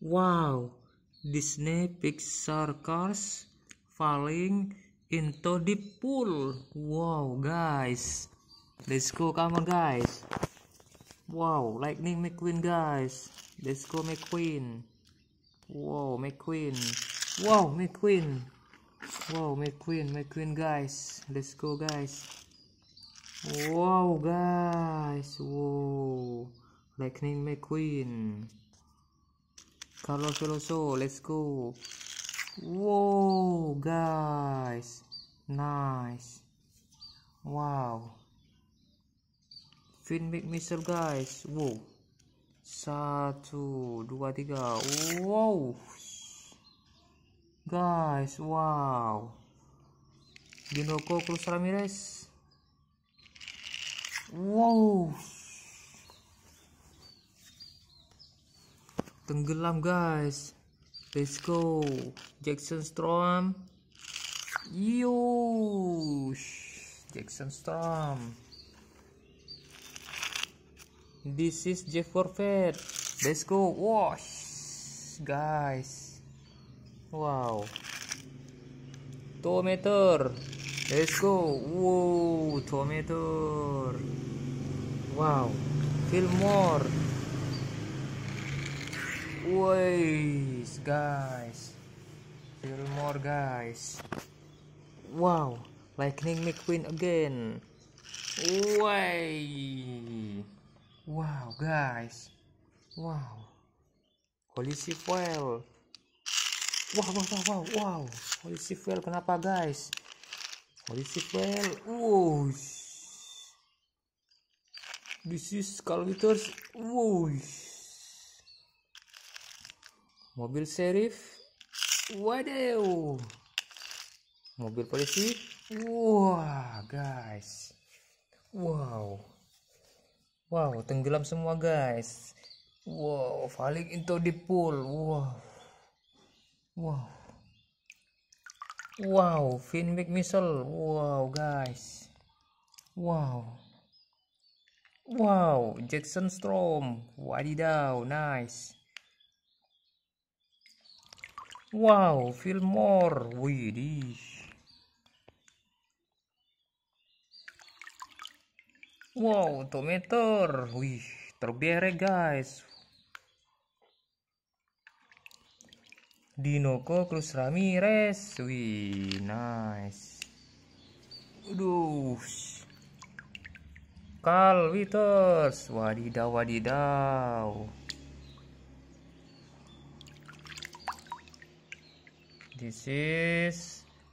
Wow, Disney Pixar Cars falling into the pool. Wow, guys. Let's go, come on, guys. Wow, Lightning McQueen, guys. Let's go, McQueen. Wow, McQueen. Wow, McQueen. Wow, McQueen, McQueen, guys. Let's go, guys. Wow, guys. Wow, Lightning McQueen. Carlos let's go. Wow, guys. Nice. Wow. finn make missile, guys. Wow. Satu, dua, tiga. Wow. Guys, wow. Dinoco Cruz Ramirez. Wow. tenggelam guys let's go Jackson Storm yo, Jackson Storm this is Jeff Warfare let's go wash guys wow 2 meter let's go wow 2 meter wow more Wih, guys. Fillmore, guys. Wow, Lightning McQueen again. Wih. Wow, guys. Wow. Polisi file. Wow, wow, wow, wow, wow. Holy kenapa, guys? Polisi file. Wush. This is Calvitors. Wush mobil serif waduh mobil polisi wah guys wow wow tenggelam semua guys wow falling into the pool wow wow wow fin make missile wow guys wow wow jackson storm wadidaw nice Wow, Fillmore. Widih. Wow, tomator. Wih, terbiere guys. Dinoko Cruz Ramirez. Wih, nice. Aduh. Carl witters Wadidaw, wadidaw. This is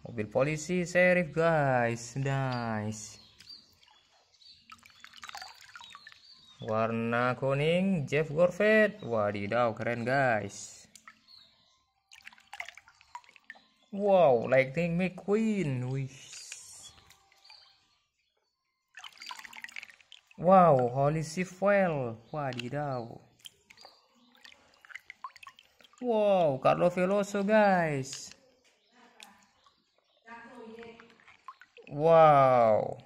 mobil polisi serif guys. Nice. Warna kuning Jeff Gorfet. Wadidaw keren guys. Wow, Lightning McQueen. Wih. Wow, Holy Sifwell. Wadidaw. Wow, Carlo Veloso guys. Wow.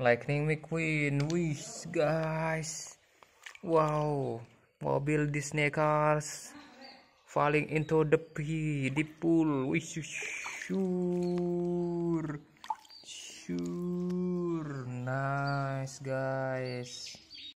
Lightning McQueen. wish guys. Wow. Mobil Disney Cars falling into the pit, the pool. Wih, sure. Sure. Nice, guys.